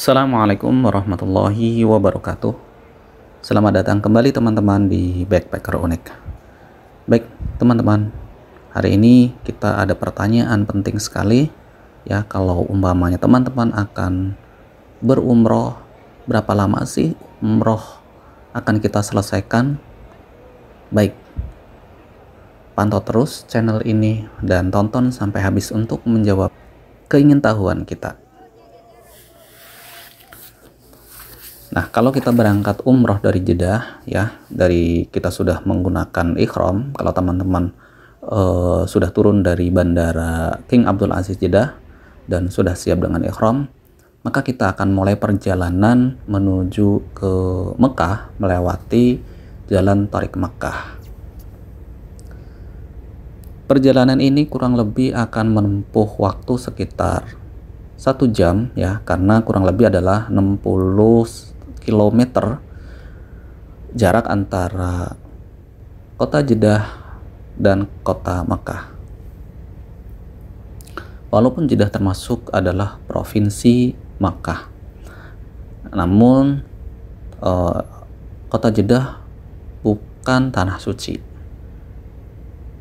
Assalamualaikum warahmatullahi wabarakatuh Selamat datang kembali teman-teman di Backpacker Unik Baik teman-teman Hari ini kita ada pertanyaan penting sekali Ya kalau umpamanya teman-teman akan berumroh Berapa lama sih umroh akan kita selesaikan? Baik Pantau terus channel ini dan tonton sampai habis untuk menjawab keingintahuan kita Nah, kalau kita berangkat umroh dari Jeddah ya, dari kita sudah menggunakan ikhram, kalau teman-teman uh, sudah turun dari bandara King Abdul Aziz Jeddah dan sudah siap dengan ikhram, maka kita akan mulai perjalanan menuju ke Mekah melewati jalan Tarik Mekah. Perjalanan ini kurang lebih akan menempuh waktu sekitar satu jam ya karena kurang lebih adalah 60 km jarak antara kota Jeddah dan kota Mekah. Walaupun Jeddah termasuk adalah provinsi Mekah, namun eh, kota Jeddah bukan tanah suci.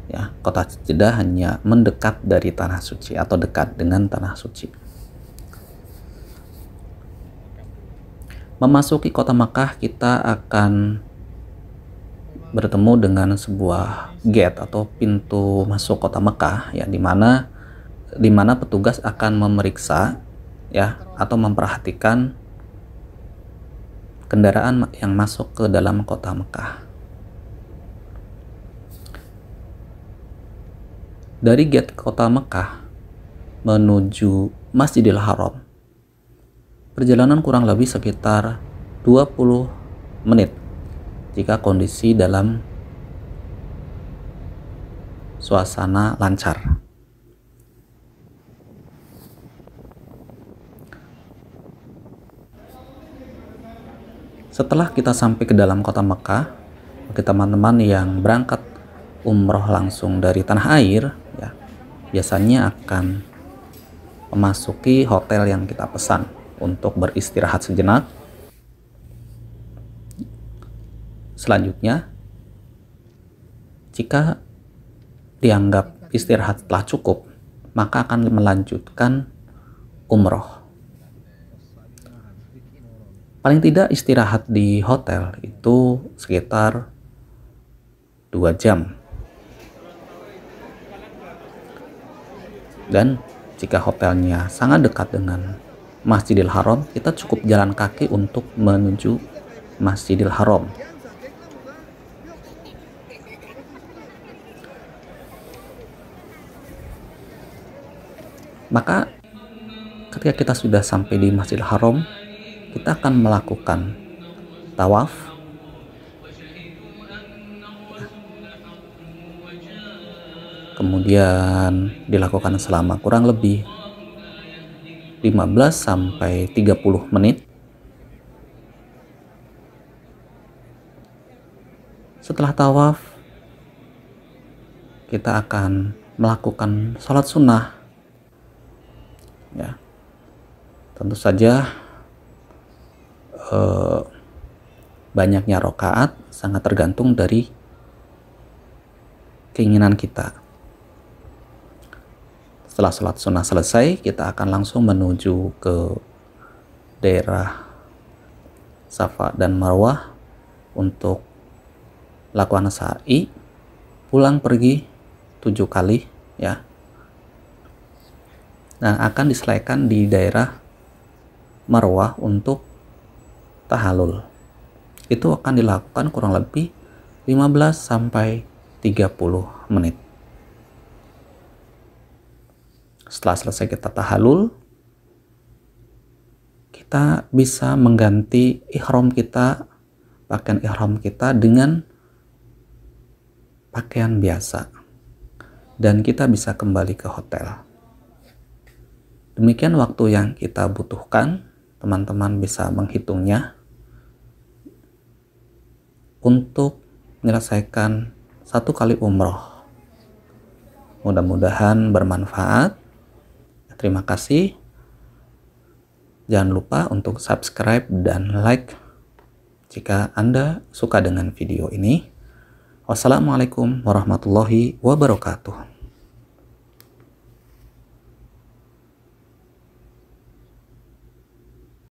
Ya, kota Jeddah hanya mendekat dari tanah suci atau dekat dengan tanah suci. memasuki kota Mekah kita akan bertemu dengan sebuah gate atau pintu masuk kota Mekah ya di mana di mana petugas akan memeriksa ya atau memperhatikan kendaraan yang masuk ke dalam kota Mekah. Dari gate kota Mekah menuju Masjidil Haram Perjalanan kurang lebih sekitar 20 menit jika kondisi dalam suasana lancar. Setelah kita sampai ke dalam kota Mekah, bagi teman-teman yang berangkat umroh langsung dari tanah air, ya biasanya akan memasuki hotel yang kita pesan untuk beristirahat sejenak. Selanjutnya, jika dianggap istirahat telah cukup, maka akan melanjutkan umroh. Paling tidak istirahat di hotel itu sekitar 2 jam. Dan jika hotelnya sangat dekat dengan Masjidil Haram, kita cukup jalan kaki untuk menuju Masjidil Haram. Maka ketika kita sudah sampai di Masjidil Haram, kita akan melakukan tawaf kemudian dilakukan selama kurang lebih 15 sampai 30 menit. Setelah tawaf, kita akan melakukan sholat sunnah. Ya, tentu saja eh, banyaknya rokaat sangat tergantung dari keinginan kita. Setelah sholat sunnah selesai, kita akan langsung menuju ke daerah Safa dan Marwah untuk lakukan sa'i pulang pergi tujuh kali ya dan akan diselesaikan di daerah Marwah untuk tahalul itu akan dilakukan kurang lebih 15 sampai 30 menit setelah selesai kita tahalul, kita bisa mengganti ihram kita, pakaian ihram kita dengan pakaian biasa. Dan kita bisa kembali ke hotel. Demikian waktu yang kita butuhkan, teman-teman bisa menghitungnya untuk menyelesaikan satu kali umroh. Mudah-mudahan bermanfaat. Terima kasih. Jangan lupa untuk subscribe dan like jika Anda suka dengan video ini. Wassalamualaikum warahmatullahi wabarakatuh.